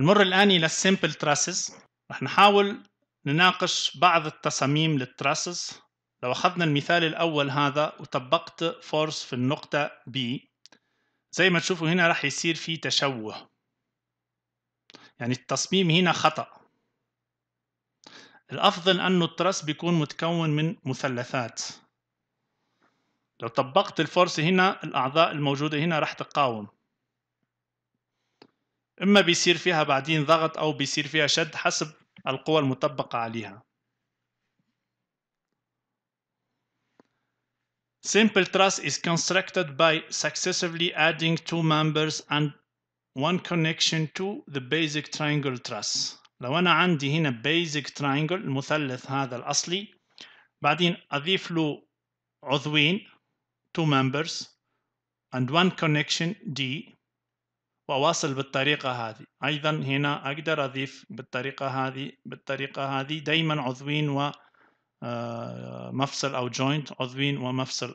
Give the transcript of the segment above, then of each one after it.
نمر الآن إلى السيمبل تراسز رح نحاول نناقش بعض التصاميم للتراسز لو أخذنا المثال الأول هذا وطبقت فورس في النقطة B زي ما تشوفوا هنا رح يصير في تشوه يعني التصميم هنا خطأ الأفضل أنه التراس بيكون متكون من مثلثات لو طبقت الفورس هنا الأعضاء الموجودة هنا رح تقاوم اما بيصير فيها بعدين ضغط او بيصير فيها شد حسب القوى المطبقه عليها Simple truss is constructed by successively adding two members and one connection to the basic triangle truss. لو أنا عندي هنا basic triangle المثلث هذا الأصلي بعدين أضيف له عضوين two members and one connection D وأواصل بالطريقة هذه أيضا هنا أقدر أضيف بالطريقة هذه بالطريقة هذه دايما عضوين و آه، مفصل أو joint عضوين ومفصل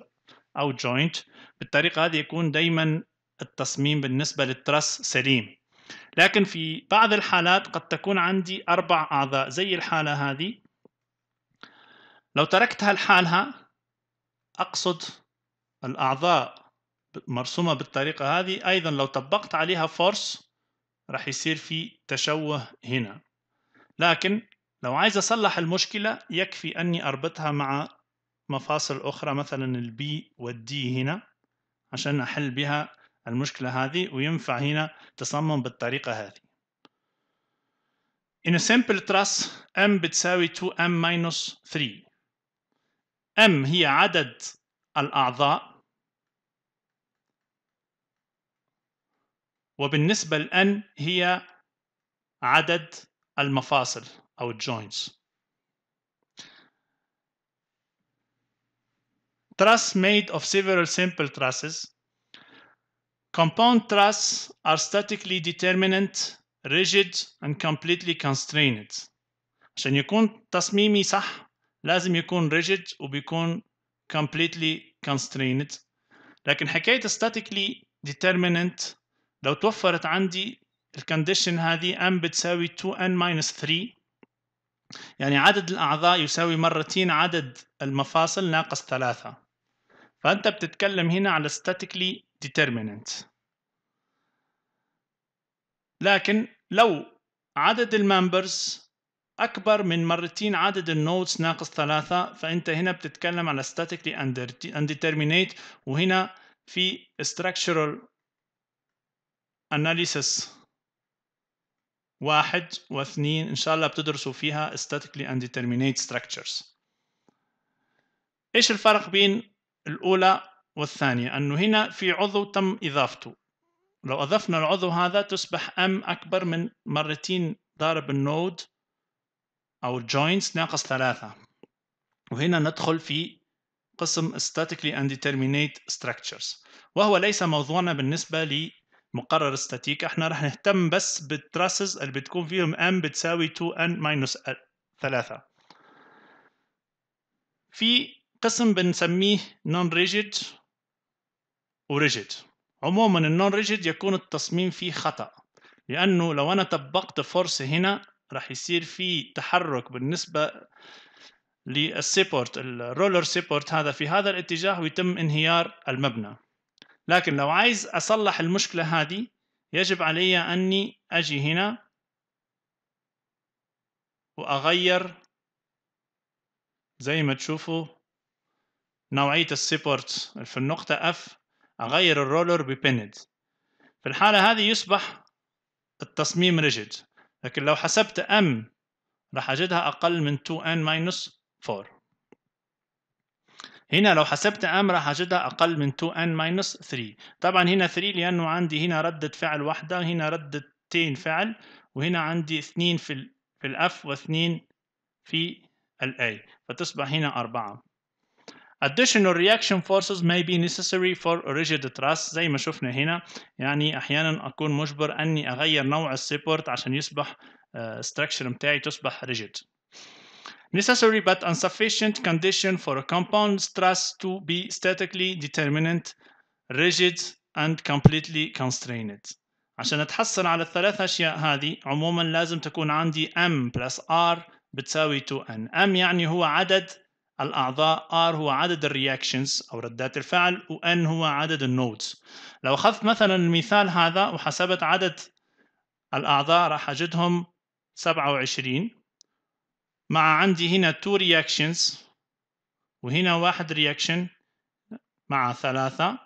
أو joint بالطريقة هذه يكون دايما التصميم بالنسبة للترس سليم لكن في بعض الحالات قد تكون عندي أربع أعضاء زي الحالة هذه لو تركتها لحالها أقصد الأعضاء مرسومه بالطريقه هذه ايضا لو طبقت عليها فورس راح يصير في تشوه هنا لكن لو عايز اصلح المشكله يكفي اني اربطها مع مفاصل اخرى مثلا البي والدي هنا عشان احل بها المشكله هذه وينفع هنا تصمم بالطريقه هذه In a simple truss m بتساوي 2m 3 m هي عدد الاعضاء وبالنسبة لأن هي عدد المفاصل أو الجوينتس Truss made of several simple trusses. Compound truss are statically determinant, rigid, and completely constrained. عشان يكون تصميمي صح لازم يكون rigid وبيكون completely constrained. لكن حكاية statically determinant لو توفرت عندي الكنديشن هذه m بتساوي 2n 3 يعني عدد الأعضاء يساوي مرتين عدد المفاصل ناقص ثلاثة فأنت بتتكلم هنا على statically determinant لكن لو عدد الممبرز أكبر من مرتين عدد النودز ناقص ثلاثة فأنت هنا بتتكلم على statically undeterminate وهنا في structural analysis واحد واثنين ان شاء الله بتدرسوا فيها statically undeterminate structures ايش الفرق بين الاولى والثانية انه هنا في عضو تم اضافته لو اضفنا العضو هذا تصبح m اكبر من مرتين ضارب النود او joints ناقص ثلاثة وهنا ندخل في قسم statically undeterminate structures وهو ليس موضوعنا بالنسبة مقرر استاتيك احنا رح نهتم بس بالتراسز اللي بتكون فيهم m بتساوي 2n minus 3 في قسم بنسميه نون ريجيد وريجيد عموما النون ريجيد يكون التصميم فيه خطأ لأنه لو أنا طبقت فورس هنا راح يصير في تحرك بالنسبة للسيبورت الرولر سيبورت هذا في هذا الاتجاه ويتم انهيار المبنى لكن لو عايز أصلح المشكلة هذه يجب علي أني أجي هنا وأغير زي ما تشوفوا نوعية السيبورت في النقطة F أغير الرولر ببند في الحالة هذه يصبح التصميم ريجيد لكن لو حسبت M راح أجدها أقل من 2N 4 هنا لو حسبت ام راح اجدها اقل من 2n 3 طبعا هنا 3 لانه عندي هنا ردة فعل واحدة هنا ردتين فعل وهنا عندي اثنين في في الاف واثنين في الاي فتصبح هنا أربعة Additional reaction forces may be necessary for rigid truss زي ما شفنا هنا يعني أحيانا أكون مجبر أني أغير نوع السبورت عشان يصبح آه، structure متاعي تصبح rigid necessary but insufficient condition for a compound stress to be statically determinant, rigid and completely constrained. عشان اتحصل على الثلاث اشياء هذه عموما لازم تكون عندي m plus r بتساوي 2n m يعني هو عدد الاعضاء r هو عدد الرياكشنز او ردات الفعل وn هو عدد النودز لو اخذت مثلا المثال هذا وحسبت عدد الاعضاء راح اجدهم 27 مع عندي هنا two reactions وهنا واحد reaction مع ثلاثة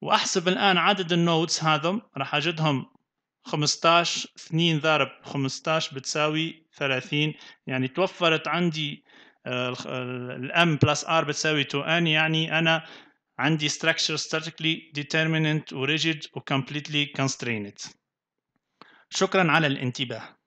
وأحسب الآن عدد النودز هذم راح أجدهم 15 2 ضارب 15 بتساوي 30 يعني توفرت عندي الام بلس ار بتساوي 2n يعني أنا عندي structure statically determinant و rigid و completely constrained شكرا على الانتباه